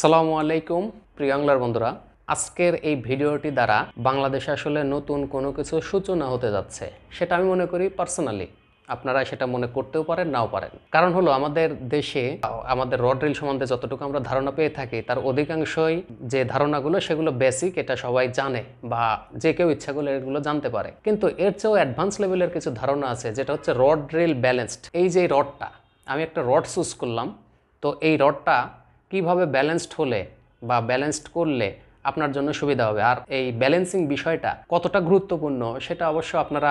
সালামু আলাইকুম প্রিয় বাংলার বন্ধুরা আজকের এই ভিডিওটি দ্বারা বাংলাদেশে আসলে নতুন কোনো কিছু সূচনা হতে যাচ্ছে সেটা আমি মনে করি পার্সোনালি আপনারা সেটা মনে করতেও পারেন নাও পারেন কারণ হলো আমাদের দেশে আমাদের রড রিল সম্বন্ধে যতটুকু আমরা ধারণা পেয়ে থাকি তার অধিকাংশই যে ধারণাগুলো সেগুলো বেসিক এটা সবাই জানে বা যে কেউ ইচ্ছা করলে এগুলো জানতে পারে কিন্তু এর চেয়েও অ্যাডভান্স লেভেলের কিছু ধারণা আছে যেটা হচ্ছে রড রিল ব্যালেন্সড এই যে রডটা আমি একটা রড চুজ করলাম তো এই রডটা কিভাবে ব্যালেন্সড হলে বা ব্যালেন্সড করলে আপনার জন্য সুবিধা হবে আর এই ব্যালেন্সিং বিষয়টা কতটা গুরুত্বপূর্ণ সেটা অবশ্য আপনারা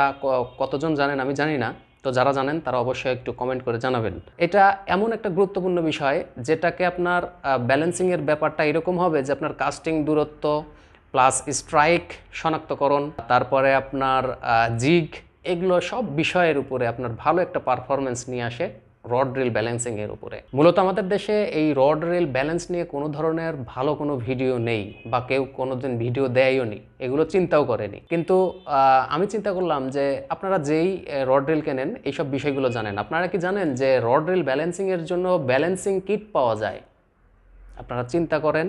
কতজন জানেন আমি জানি না তো যারা জানেন তারা অবশ্যই একটু কমেন্ট করে জানাবেন এটা এমন একটা গুরুত্বপূর্ণ বিষয় যেটাকে আপনার ব্যালেন্সিংয়ের ব্যাপারটা এরকম হবে যে আপনার কাস্টিং দূরত্ব প্লাস স্ট্রাইক শনাক্তকরণ তারপরে আপনার জিগ এগুলো সব বিষয়ের উপরে আপনার ভালো একটা পারফরমেন্স নিয়ে আসে রড রেল ব্যালেন্সিংয়ের উপরে মূলত আমাদের দেশে এই রড রেল ব্যালেন্স নিয়ে কোনো ধরনের ভালো কোনো ভিডিও নেই বা কেউ কোনো দিন ভিডিও দেয়ও নি এগুলো চিন্তাও করেনি কিন্তু আমি চিন্তা করলাম যে আপনারা যেই রড রেল কেনেন এইসব বিষয়গুলো জানেন আপনারা কি জানেন যে রড রেল ব্যালেন্সিংয়ের জন্য ব্যালেন্সিং কিট পাওয়া যায় আপনারা চিন্তা করেন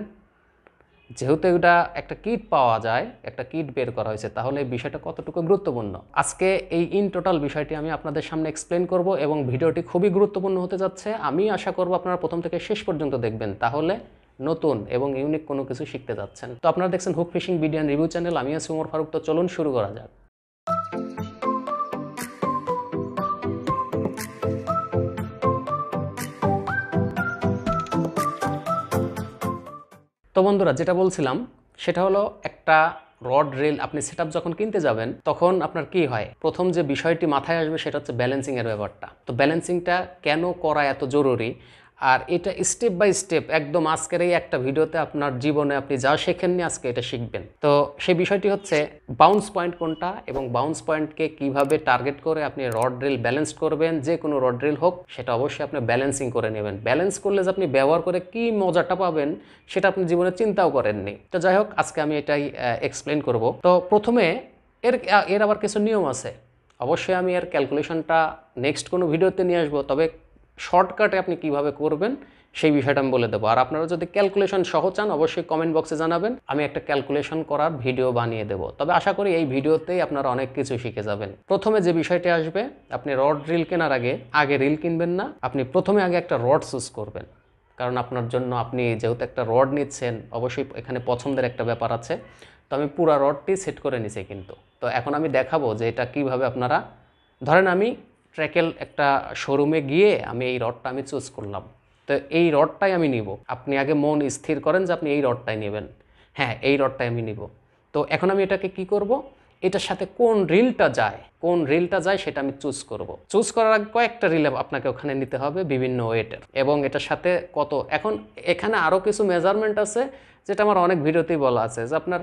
যেহেতু এটা একটা কিট পাওয়া যায় একটা কিট বের করা হয়েছে তাহলে এই বিষয়টা কতটুকু গুরুত্বপূর্ণ আজকে এই ইন টোটাল বিষয়টি আমি আপনাদের সামনে এক্সপ্লেন করব এবং ভিডিওটি খুবই গুরুত্বপূর্ণ হতে যাচ্ছে আমি আশা করব আপনারা প্রথম থেকে শেষ পর্যন্ত দেখবেন তাহলে নতুন এবং ইউনিক কোনো কিছু শিখতে যাচ্ছেন তো আপনারা দেখছেন হুক ফিশিং বিডিয়ান রিভিউ চ্যানেল আমি আছি উমর ফারুক তো চলুন শুরু করা যাক তো বন্ধুরা যেটা বলছিলাম সেটা হলো একটা রড রেল আপনি সেট যখন কিনতে যাবেন তখন আপনার কি হয় প্রথম যে বিষয়টি মাথায় আসবে সেটা হচ্ছে ব্যালেন্সিংয়ের ব্যাপারটা তো ব্যালেন্সিংটা কেন করা এত জরুরি আর এটা স্টেপ বাই স্টেপ একদম আজকের এই একটা ভিডিওতে আপনার জীবনে আপনি যা শেখেননি আজকে এটা শিখবেন তো সেই বিষয়টি হচ্ছে বাউন্স পয়েন্ট কোনটা এবং বাউন্স পয়েন্টকে কিভাবে টার্গেট করে আপনি রড ড্রিল ব্যালেন্স করবেন যে কোনো রড ড্রিল হোক সেটা অবশ্যই আপনি ব্যালেন্সিং করে নেবেন ব্যালেন্স করলে যে আপনি ব্যবহার করে কি মজাটা পাবেন সেটা আপনি জীবনে চিন্তাও করেননি তো যাই হোক আজকে আমি এটাই এক্সপ্লেন করব তো প্রথমে এর এর আবার কিছু নিয়ম আছে অবশ্যই আমি এর ক্যালকুলেশনটা নেক্সট কোনো ভিডিওতে নিয়ে আসবো তবে শর্টকাটে আপনি কিভাবে করবেন সেই বিষয়টা আমি বলে দেবো আর আপনারা যদি ক্যালকুলেশন সহ চান অবশ্যই কমেন্ট বক্সে জানাবেন আমি একটা ক্যালকুলেশন করার ভিডিও বানিয়ে দেবো তবে আশা করি এই ভিডিওতেই আপনারা অনেক কিছু শিখে যাবেন প্রথমে যে বিষয়টি আসবে আপনি রড রিল কেনার আগে আগে রিল কিনবেন না আপনি প্রথমে আগে একটা রড চুজ করবেন কারণ আপনার জন্য আপনি যেহেতু একটা রড নিচ্ছেন অবশ্যই এখানে পছন্দের একটা ব্যাপার আছে তো আমি পুরা রডটি সেট করে নিছি কিন্তু তো এখন আমি দেখাবো যে এটা কিভাবে আপনারা ধরেন আমি ট্র্যাকেল একটা শোরুমে গিয়ে আমি এই রডটা আমি চুজ করলাম তো এই রডটাই আমি নিব আপনি আগে মন স্থির করেন যে আপনি এই রডটাই নেবেন হ্যাঁ এই রডটাই আমি নিব তো এখন আমি এটাকে কি করব এটার সাথে কোন রিলটা যায় কোন রিলটা যায় সেটা আমি চুজ করব। চুজ করার আগে কয়েকটা রিল আপনাকে ওখানে নিতে হবে বিভিন্ন ওয়েটের এবং এটার সাথে কত এখন এখানে আরও কিছু মেজারমেন্ট আছে যেটা আমার অনেক ভিডিওতেই বলা আছে যে আপনার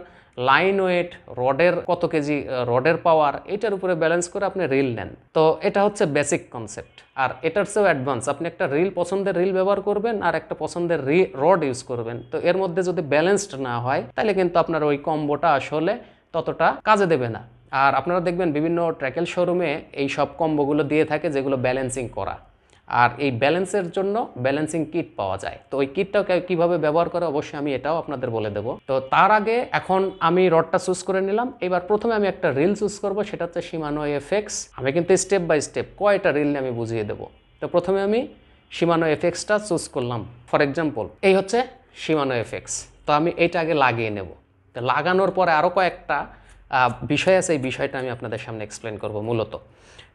লাইন ওয়েট রডের কত কেজি রডের পাওয়ার এটার উপরে ব্যালেন্স করে আপনি রিল নেন তো এটা হচ্ছে বেসিক কনসেপ্ট আর এটার চেয়েও অ্যাডভান্স আপনি একটা রিল পছন্দের রিল ব্যবহার করবেন আর একটা পছন্দের রড ইউজ করবেন তো এর মধ্যে যদি ব্যালেন্সড না হয় তাহলে কিন্তু আপনার ওই কম্বোটা আসলে ততটা কাজে দেবে না আর আপনারা দেখবেন বিভিন্ন ট্র্যাকেল শোরুমে এই সব কম্বোগুলো দিয়ে থাকে যেগুলো ব্যালেন্সিং করা আর এই ব্যালেন্সের জন্য ব্যালেন্সিং কিট পাওয়া যায় তো ওই কিটটা কীভাবে ব্যবহার করে অবশ্যই আমি এটাও আপনাদের বলে দেব তো তার আগে এখন আমি রডটা চুজ করে নিলাম এবার প্রথমে আমি একটা রিল চুজ করবো সেটা হচ্ছে সীমানো এফেক্স আমি কিন্তু স্টেপ বাই স্টেপ কয়টা রিল আমি বুঝিয়ে দেব তো প্রথমে আমি সীমানো এফেক্সটা চুজ করলাম ফর এক্সাম্পল এই হচ্ছে সীমানো এফেক্স তো আমি এটা আগে লাগিয়ে নেব লাগানোর পরে আরও কয়েকটা বিষয় আছে এই বিষয়টা আমি আপনাদের সামনে এক্সপ্লেন করব মূলত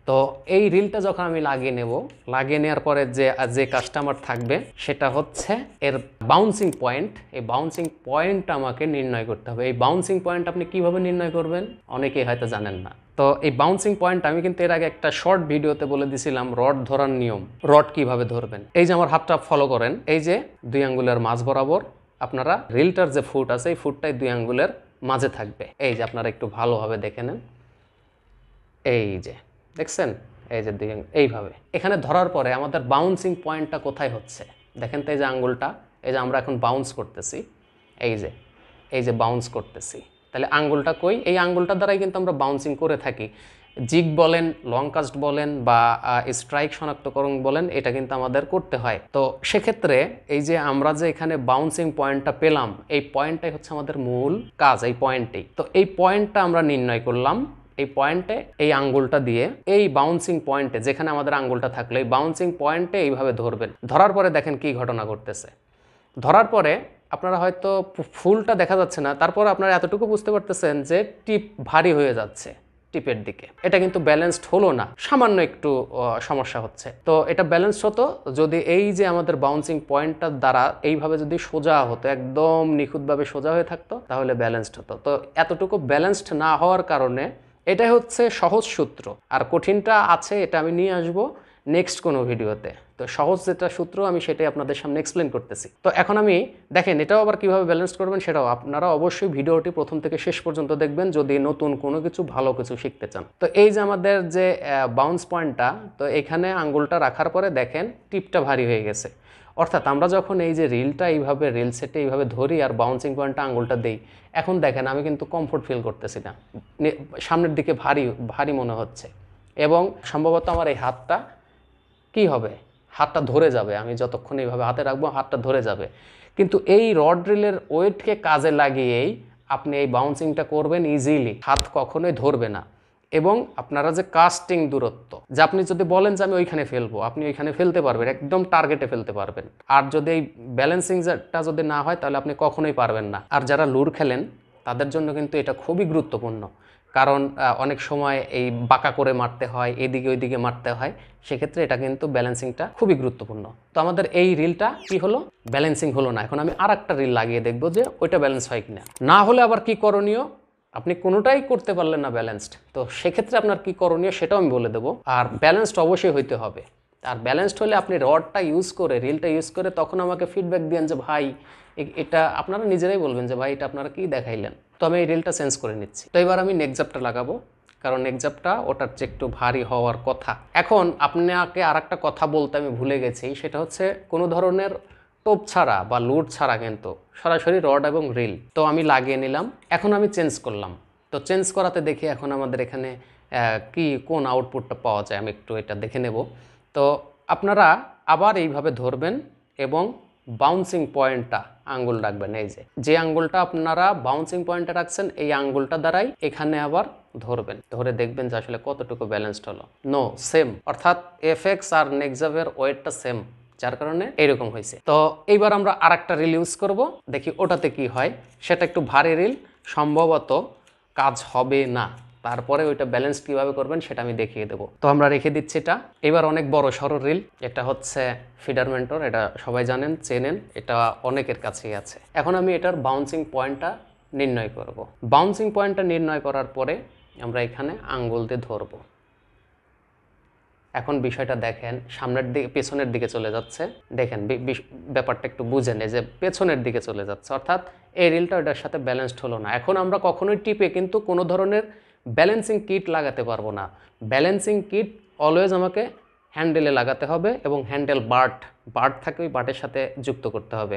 তো এই রিলটা যখন আমি লাগিয়ে নেব লাগিয়ে নেওয়ার পরে যে যে কাস্টমার থাকবে সেটা হচ্ছে এর বাউন্সিং পয়েন্ট এই বাউন্সিং পয়েন্ট আমাকে নির্ণয় করতে হবে এই বাউন্সিং পয়েন্ট আপনি কিভাবে নির্ণয় করবেন অনেকেই হয়তো জানেন না তো এই বাউন্সিং পয়েন্ট আমি কিন্তু এর আগে একটা শর্ট ভিডিওতে বলে দিছিলাম রড ধরার নিয়ম রড কিভাবে ধরবেন এই যে আমার হাতটা ফলো করেন এই যে দুই আঙ্গুলের মাছ বরাবর আপনারা রিলটার যে ফুট আছে এই ফুটটাই দুই আঙ্গুলের মাঝে থাকবে এই যে আপনারা একটু ভালোভাবে দেখে নেন এই যে দেখছেন এই যে দুই এইভাবে এখানে ধরার পরে আমাদের বাউন্সিং পয়েন্টটা কোথায় হচ্ছে দেখেন তো এই যে আঙ্গুলটা এই যে আমরা এখন বাউন্স করতেছি এই যে এই যে বাউন্স করতেছি তাহলে আঙ্গুলটা কই এই আঙ্গুলটা দ্বারাই কিন্তু আমরা বাউন্সিং করে থাকি জিগ বলেন লং কাস্ট বলেন বা স্ট্রাইক শনাক্তকরণ বলেন এটা কিন্তু আমাদের করতে হয় তো সেক্ষেত্রে এই যে আমরা যে এখানে বাউন্সিং পয়েন্টটা পেলাম এই পয়েন্টটাই হচ্ছে আমাদের মূল কাজ এই পয়েন্টটি তো এই পয়েন্টটা আমরা নির্ণয় করলাম এই পয়েন্টে এই আঙ্গুলটা দিয়ে এই বাউন্সিং পয়েন্টে যেখানে আমাদের আঙ্গুলটা থাকলে এই বাউন্সিং পয়েন্টে এইভাবে ধরবেন ধরার পরে দেখেন কি ঘটনা ঘটতেছে ধরার পরে আপনারা হয়তো ফুলটা দেখা যাচ্ছে না তারপর আপনারা এতটুকু বুঝতে পারতেছেন যে টিপ ভারী হয়ে যাচ্ছে টিপের দিকে এটা কিন্তু ব্যালেন্সড হলো না সামান্য একটু সমস্যা হচ্ছে তো এটা ব্যালেন্স হতো যদি এই যে আমাদের বাউন্সিং পয়েন্টটার দ্বারা এইভাবে যদি সোজা হতো একদম নিখুঁতভাবে সোজা হয়ে থাকতো তাহলে ব্যালেন্সড হতো তো এতটুকু ব্যালেন্সড না হওয়ার কারণে এটাই হচ্ছে সহজ সূত্র আর কঠিনটা আছে এটা আমি নিয়ে আসবো নেক্সট কোনো ভিডিওতে তো সহজ যেটা সূত্র আমি সেটাই আপনাদের সামনে এক্সপ্লেন করতেছি তো এখন আমি দেখেন এটাও আবার কীভাবে ব্যালেন্স করবেন সেটাও আপনারা অবশ্যই ভিডিওটি প্রথম থেকে শেষ পর্যন্ত দেখবেন যদি নতুন কোনো কিছু ভালো কিছু শিখতে চান তো এই যে আমাদের যে বাউন্স পয়েন্টটা তো এখানে আঙ্গুলটা রাখার পরে দেখেন টিপটা ভারী হয়ে গেছে অর্থাৎ আমরা যখন এই যে রিলটা এইভাবে রিল সেটে এইভাবে ধরি আর বাউন্সিং পয়েন্টটা আঙুলটা দেই এখন দেখেন আমি কিন্তু কমফোর্ট ফিল করতেছি না সামনের দিকে ভারী ভারী মনে হচ্ছে এবং সম্ভবত আমার এই হাতটা কি হবে হাতটা ধরে যাবে আমি যতক্ষণ এইভাবে হাতে রাখবো হাতটা ধরে যাবে কিন্তু এই রড ড্রিলের ওয়েটকে কাজে লাগিয়েই আপনি এই বাউন্সিংটা করবেন ইজিলি হাত কখনোই ধরবে না এবং আপনারা যে কাস্টিং দূরত্ব যে আপনি যদি বলেন যে আমি ওইখানে ফেলবো আপনি ওইখানে ফেলতে পারবেন একদম টার্গেটে ফেলতে পারবেন আর যদি এই ব্যালেন্সিংটা যদি না হয় তাহলে আপনি কখনোই পারবেন না আর যারা লুর খেলেন তাদের জন্য কিন্তু এটা খুবই গুরুত্বপূর্ণ কারণ অনেক সময় এই বাঁকা করে মারতে হয় এদিকে ওইদিকে মারতে হয় সেক্ষেত্রে এটা কিন্তু ব্যালেন্সিংটা খুবই গুরুত্বপূর্ণ তো আমাদের এই রিলটা কি হলো ব্যালেন্সিং হলো না এখন আমি আর একটা রিল লাগিয়ে দেখবো যে ওইটা ব্যালেন্স হয় কিনা না হলে আবার কি করণীয় আপনি কোনোটাই করতে পারলেন না ব্যালেন্সড তো সেক্ষেত্রে আপনার কি করণীয় সেটাও আমি বলে দেবো আর ব্যালেন্সড অবশ্যই হইতে হবে আর ব্যালেন্সড হলে আপনি রডটা ইউজ করে রিলটা ইউজ করে তখন আমাকে ফিডব্যাক দিয়েন যে ভাই এটা আপনারা নিজেরাই বলবেন যে ভাই এটা আপনারা কি দেখাইলেন তো আমি এই রিলটা চেঞ্জ করে নিচ্ছি তো এবার আমি নেকজাপটা লাগাবো কারণ নেকজাপটা ওটার চেয়ে একটু ভারী হওয়ার কথা এখন আপনাকে আর একটা কথা বলতে আমি ভুলে গেছি সেটা হচ্ছে কোনো ধরনের টোপ ছাড়া বা লুট ছাড়া কিন্তু সরাসরি রড এবং রিল তো আমি লাগিয়ে নিলাম এখন আমি চেঞ্জ করলাম তো চেঞ্জ করাতে দেখি এখন আমাদের এখানে কি কোন আউটপুটটা পাওয়া যায় আমি একটু এটা দেখে নেব তো আপনারা আবার এইভাবে ধরবেন এবং বাউন্সিং পয়েন্টটা আঙ্গুল রাখবেন এই যে যে আঙ্গুলটা আপনারা বাউন্সিং পয়েন্টে রাখছেন এই আঙ্গুলটা দ্বারাই এখানে আবার ধরবেন ধরে দেখবেন যে আসলে কতটুকু ব্যালেন্সড হলো নো সেম অর্থাৎ এফ এক্স আর নেক্সাভের ওয়েটটা সেম যার কারণে এরকম হয়েছে তো এইবার আমরা আর একটা রিল ইউজ করবো দেখি ওটাতে কি হয় সেটা একটু ভারী রিল সম্ভবত কাজ হবে না তারপরে ওইটা ব্যালেন্স কীভাবে করবেন সেটা আমি দেখিয়ে দেবো তো আমরা রেখে দিচ্ছি এটা এবার অনেক বড় সরল রিল এটা হচ্ছে ফিডার মেন্টর এটা সবাই জানেন চেনেন এটা অনেকের কাছেই আছে এখন আমি এটার বাউন্সিং পয়েন্টটা নির্ণয় করব। বাউন্সিং পয়েন্টটা নির্ণয় করার পরে আমরা এখানে আঙ্গুল দিয়ে ধরব এখন বিষয়টা দেখেন সামনের দিকে পেছনের দিকে চলে যাচ্ছে দেখেন ব্যাপারটা একটু বুঝে এই যে পেছনের দিকে চলে যাচ্ছে অর্থাৎ এই রিলটা ওটার সাথে ব্যালেন্সড হলো না এখন আমরা কখনোই টিপে কিন্তু কোনো ধরনের ব্যালেন্সিং কিট লাগাতে পারবো না ব্যালেন্সিং কিট অলওয়েজ আমাকে হ্যান্ডেলে লাগাতে হবে এবং হ্যান্ডেল বার্ট বার্ট থাকে ওই বার্টের সাথে যুক্ত করতে হবে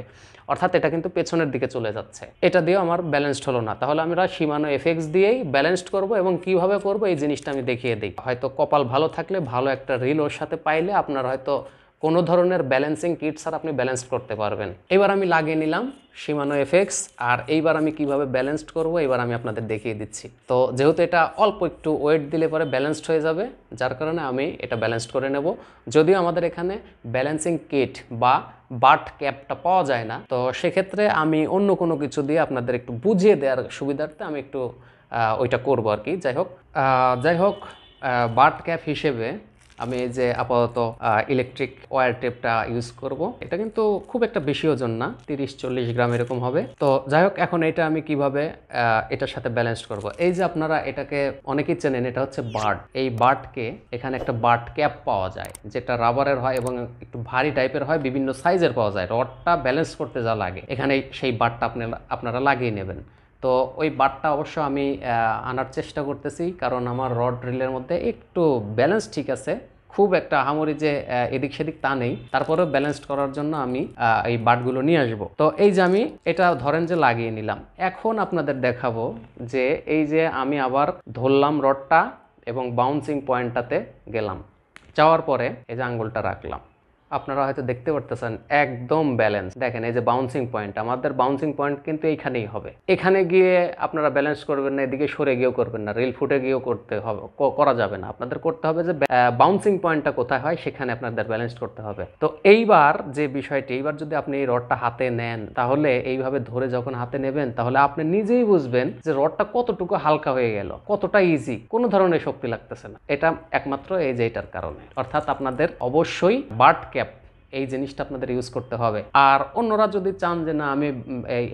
অর্থাৎ এটা কিন্তু পেছনের দিকে চলে যাচ্ছে এটা দিয়েও আমার ব্যালেন্সড হলো না তাহলে আমরা সীমানো এফেক্স দিয়েই ব্যালেন্সড করব এবং কিভাবে করব এই জিনিসটা আমি দেখিয়ে দিই হয়তো কপাল ভালো থাকলে ভালো একটা রিল ওর সাথে পাইলে আপনার হয়তো কোনো ধরনের ব্যালেন্সিং কিট ছাড়া আপনি ব্যালেন্সড করতে পারবেন এবার আমি লাগিয়ে নিলাম সীমানো এফেক্স আর এইবার আমি কিভাবে ব্যালেন্সড করব এবার আমি আপনাদের দেখিয়ে দিচ্ছি তো যেহেতু এটা অল্প একটু ওয়েট দিলে পরে ব্যালেন্সড হয়ে যাবে যার কারণে আমি এটা ব্যালেন্সড করে নেব যদিও আমাদের এখানে ব্যালেন্সিং কিট বা বাট ক্যাপটা পাওয়া যায় না তো সেক্ষেত্রে আমি অন্য কোনো কিছু দিয়ে আপনাদের একটু বুঝিয়ে দেওয়ার সুবিধার্থে আমি একটু ওইটা করব আর কি যাই হোক যাই হোক বাট ক্যাপ হিসেবে আমি যে আপাতত ইলেকট্রিক ওয়ার টেপটা ইউজ করব এটা কিন্তু খুব একটা বেশি ওজন না তিরিশ চল্লিশ গ্রাম এরকম হবে তো যাই হোক এখন এটা আমি কিভাবে এটার সাথে ব্যালেন্স করব এই যে আপনারা এটাকে অনেকেই চেনেন এটা হচ্ছে বার্ড এই বার্ডকে এখানে একটা বার্ড ক্যাপ পাওয়া যায় যেটা রাবারের হয় এবং একটু ভারী টাইপের হয় বিভিন্ন সাইজের পাওয়া যায় রডটা ব্যালেন্স করতে যা লাগে এখানে সেই বার্ডটা আপনারা আপনারা লাগিয়ে নেবেন তো ওই বারটা অবশ্য আমি আনার চেষ্টা করতেছি কারণ আমার রড ড্রিলের মধ্যে একটু ব্যালেন্স ঠিক আছে খুব একটা আহামরি যে এদিক সেদিক তা নেই তারপরেও ব্যালেন্সড করার জন্য আমি এই বাটগুলো নিয়ে আসব তো এই যে আমি এটা ধরেন যে লাগিয়ে নিলাম এখন আপনাদের দেখাবো যে এই যে আমি আবার ধরলাম রডটা এবং বাউন্সিং পয়েন্টটাতে গেলাম যাওয়ার পরে এই যে আঙ্গুলটা রাখলাম আপনারা হয়তো দেখতে পারতেছেন একদম ব্যালেন্স দেখেন এই যে বাউন্সিং পয়েন্ট আমাদের বাউন্সিং পয়েন্ট কিন্তু এইখানেই হবে এখানে গিয়ে আপনারা ব্যালেন্স করবেন না এদিকে সরে গিয়েও করবেন না রেল ফুটে গিয়েও করতে হবে করা যাবে না আপনাদের করতে হবে যে বাউন্সিং পয়েন্টটা কোথায় হয় সেখানে আপনাদের ব্যালেন্স করতে হবে তো এইবার যে বিষয়টি এইবার যদি আপনি এই রডটা হাতে নেন তাহলে এইভাবে ধরে যখন হাতে নেবেন তাহলে আপনি নিজেই বুঝবেন যে রডটা কতটুকু হালকা হয়ে গেল কতটা ইজি কোনো ধরনের শক্তি লাগতেছে না এটা একমাত্র এই যে এটার কারণে অর্থাৎ আপনাদের অবশ্যই বার্ট ক্যাপ এই জিনিসটা আপনাদের ইউজ করতে হবে আর অন্যরা যদি চান যে না আমি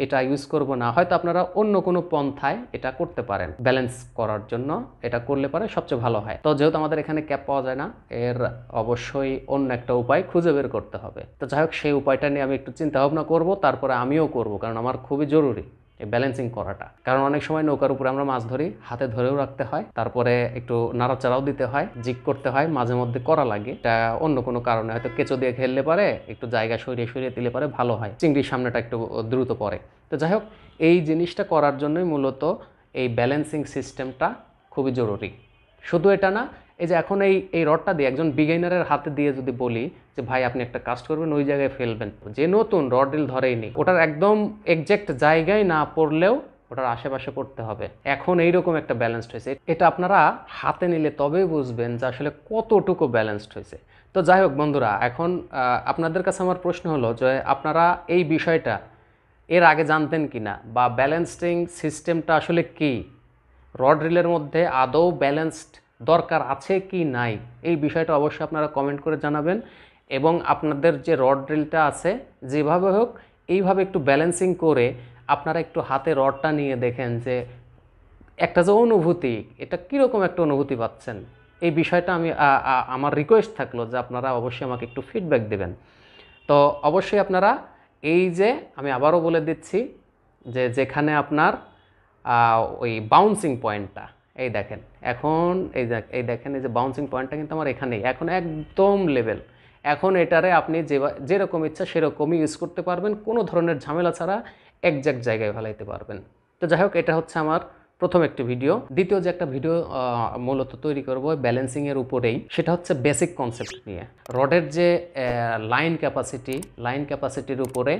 এটা ইউজ করব না হয়তো আপনারা অন্য কোনো পন্থায় এটা করতে পারেন ব্যালেন্স করার জন্য এটা করলে পারে সবচেয়ে ভালো হয় তো যেহেতু আমাদের এখানে ক্যাপ পাওয়া যায় না এর অবশ্যই অন্য একটা উপায় খুঁজে বের করতে হবে তো যাই হোক সেই উপায়টা নিয়ে আমি একটু চিন্তা ভাবনা করব তারপরে আমিও করব কারণ আমার খুবই জরুরি এই ব্যালেন্সিং করাটা কারণ অনেক সময় নৌকার উপরে আমরা মাছ ধরি হাতে ধরেও রাখতে হয় তারপরে একটু নাড়াচাড়াও দিতে হয় জিক করতে হয় মাঝে মধ্যে করা লাগে এটা অন্য কোনো কারণে হয়তো কেঁচো দিয়ে খেললে পারে একটু জায়গা সরিয়ে সরিয়ে দিলে পারে ভালো হয় চিংড়ির সামনেটা একটু দ্রুত পড়ে তো যাই হোক এই জিনিসটা করার জন্যই মূলত এই ব্যালেন্সিং সিস্টেমটা খুবই জরুরি শুধু এটা না এই যে এখন এই এই রডটা দিয়ে একজন বিগেনারের হাতে দিয়ে যদি বলি যে ভাই আপনি একটা কাজ করবেন ওই জায়গায় ফেলবেন যে নতুন রডেল ধরেইনি ওটার একদম একজ্যাক্ট জায়গায় না পড়লেও ওটার আশেপাশে করতে হবে এখন এইরকম একটা ব্যালেন্সড হয়েছে এটা আপনারা হাতে নিলে তবেই বুঝবেন যে আসলে কতটুকু ব্যালেন্সড হয়েছে তো যাই হোক বন্ধুরা এখন আপনাদের কাছে আমার প্রশ্ন হলো যে আপনারা এই বিষয়টা এর আগে জানতেন কি না বা ব্যালেন্সিং সিস্টেমটা আসলে কি রড রিলের মধ্যে আদৌ ব্যালেন্সড দরকার আছে কি নাই এই বিষয়টা অবশ্যই আপনারা কমেন্ট করে জানাবেন এবং আপনাদের যে রড ড্রিলটা আছে যেভাবে হোক এইভাবে একটু ব্যালেন্সিং করে আপনারা একটু হাতে রডটা নিয়ে দেখেন যে একটা যে অনুভূতি এটা কীরকম একটা অনুভূতি পাচ্ছেন এই বিষয়টা আমি আমার রিকোয়েস্ট থাকলো যে আপনারা অবশ্যই আমাকে একটু ফিডব্যাক দেবেন তো অবশ্যই আপনারা এই যে আমি আবারও বলে দিচ্ছি যে যেখানে আপনার ওই বাউন্সিং পয়েন্টটা এই দেখেন এখন এই এই দেখেন এই যে বাউন্সিং পয়েন্টটা কিন্তু আমার এখানেই এখন একদম লেভেল এখন এটারে আপনি যে যেরকম ইচ্ছা সেরকমই ইউজ করতে পারবেন কোনো ধরনের ঝামেলা ছাড়া একজ্যাক্ট জায়গায় ফেলাইতে পারবেন তো যাই হোক এটা হচ্ছে আমার প্রথম একটি ভিডিও দ্বিতীয় যে একটা ভিডিও মূলত তৈরি করবো ব্যালেন্সিংয়ের উপরেই সেটা হচ্ছে বেসিক কনসেপ্ট নিয়ে রডের যে লাইন ক্যাপাসিটি লাইন ক্যাপাসিটির উপরে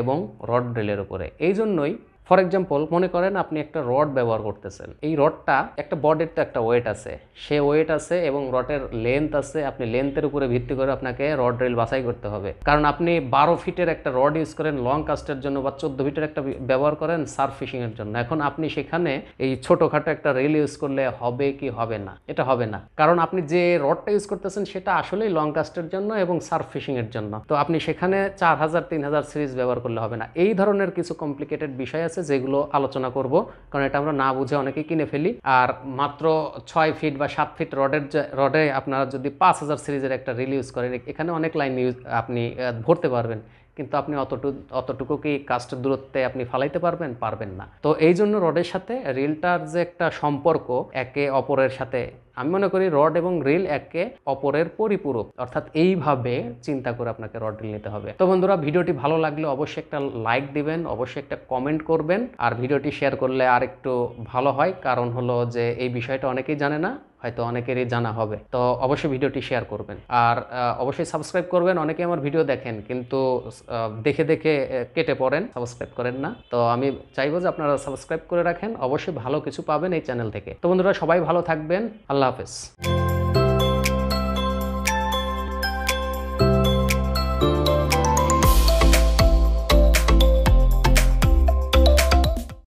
এবং রড ড্রিলের উপরে এই জন্যই ফর এক্সাম্পল মনে করেন আপনি একটা রড ব্যবহার করতেছেন এই রডটা একটা বডের তো একটা ওয়েট আছে সে ওয়েট আছে এবং রডের লেন্থ আছে আপনি লেন্থের উপরে ভিত্তি করে আপনাকে রড রেল বাছাই করতে হবে কারণ আপনি বারো ফিটের একটা রড ইউজ করেন লং কাস্টের জন্য বা চোদ্দ ফিটের একটা ব্যবহার করেন সার্ফ ফিশিংয়ের জন্য এখন আপনি সেখানে এই ছোটোখাটো একটা রেল ইউজ করলে হবে কি হবে না এটা হবে না কারণ আপনি যে রডটা ইউজ করতেছেন সেটা আসলেই লং কাস্টের জন্য এবং সার্ফ ফিশিংয়ের জন্য তো আপনি সেখানে চার হাজার তিন হাজার সিরিজ ব্যবহার করলে হবে না এই ধরনের কিছু কমপ্লিকেটেড বিষয় আছে যেগুলো আলোচনা করব কারণ এটা আমরা না বুঝে অনেকে কিনে ফেলি আর মাত্র ছয় ফিট বা সাত ফিট রডের রডে আপনারা যদি পাঁচ হাজার সিরিজের একটা রিল ইউজ করেন এখানে অনেক লাইন ইউজ আপনি ভরতে পারবেন কিন্তু আপনি অতটুকু অতটুকু কি কাস্টের দূরত্বে আপনি ফালাইতে পারবেন পারবেন না তো এই জন্য রডের সাথে রিলটার যে একটা সম্পর্ক একে অপরের সাথে আমি মনে করি রড এবং রিল একে অপরের পরিপূরক অর্থাৎ এইভাবে চিন্তা করে আপনাকে রড রিল নিতে হবে তো বন্ধুরা ভিডিওটি ভালো লাগলে অবশ্যই একটা লাইক দিবেন অবশ্যই একটা কমেন্ট করবেন আর ভিডিওটি শেয়ার করলে আর একটু ভালো হয় কারণ হলো যে এই বিষয়টা অনেকেই জানে না হয়তো অনেকেরই জানা হবে তো অবশ্যই ভিডিওটি শেয়ার করবেন আর অবশ্যই সাবস্ক্রাইব করবেন অনেকে আমার ভিডিও দেখেন কিন্তু দেখে দেখে কেটে পড়েন সাবস্ক্রাইব করেন না তো আমি চাইবো যে আপনারা সাবস্ক্রাইব করে রাখেন অবশ্যই ভালো কিছু পাবেন এই চ্যানেল থেকে তো বন্ধুরা সবাই ভালো থাকবেন আল্লাহ হাফেজ